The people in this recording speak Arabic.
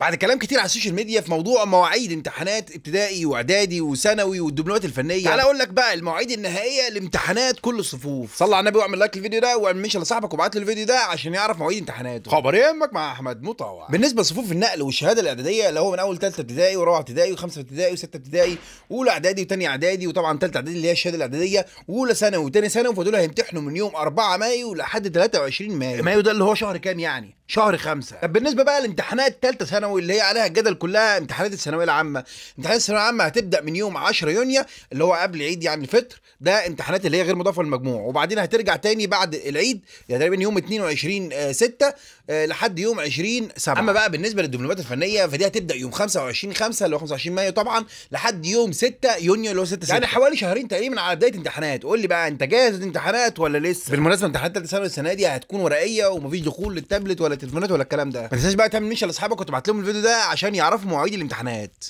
بعد كلام كتير على السوشيال ميديا في موضوع مواعيد امتحانات ابتدائي واعدادي وثانوي والدبلومات الفنيه تعالى اقول لك بقى المواعيد النهائيه لامتحانات كل الصفوف صل على النبي واعمل لايك للفيديو ده واعمل منشن لصاحبك وابعت له الفيديو ده عشان يعرف مواعيد امتحاناته خبر يهمك مع احمد مطوع بالنسبه لصفوف النقل والشهاده الاعداديه اللي هو من اول ثالثه ابتدائي ورابعه ابتدائي وخمسه ابتدائي وسته ابتدائي واولى اعدادي وثانيه اعدادي وطبعا ثالثه اعدادي اللي هي الشهاده الاعداديه واولى ثانوي وثاني ثانوي فدول هيمتحنوا من يوم 4 مايو لحد 23 مايو مايو ده اللي هو شهر كام يعني شهر خمسة طب بالنسبة بقى لامتحانات تالتة ثانوي اللي هي عليها الجدل كلها امتحانات الثانوية العامة امتحانات الثانوية العامة هتبدأ من يوم 10 يونيو اللي هو قبل عيد يعني الفطر ده امتحانات اللي هي غير مضافة للمجموع وبعدين هترجع تاني بعد العيد يعني تقريبا يوم 22 6 آه، آه، لحد يوم 20 7 اما بقى بالنسبة للدبلومات الفنية فدي هتبدأ يوم 25 5 اللي هو 25 مايو طبعا لحد يوم 6 يونيو اللي هو 6 6 يعني حوالي شهرين تقريبا على بداية امتحانات قول لي بقى انت جاهز للامتحانات ولا لسه بالمناسبة امتحانات ثالثة ثانوي السنة دي هتكون ورقية ومفيش دخول للتابلت ولا ولا ولا الكلام ده ما تنساش بقى تعمل منشن لاصحابك وتبعت لهم الفيديو ده عشان يعرفوا مواعيد الامتحانات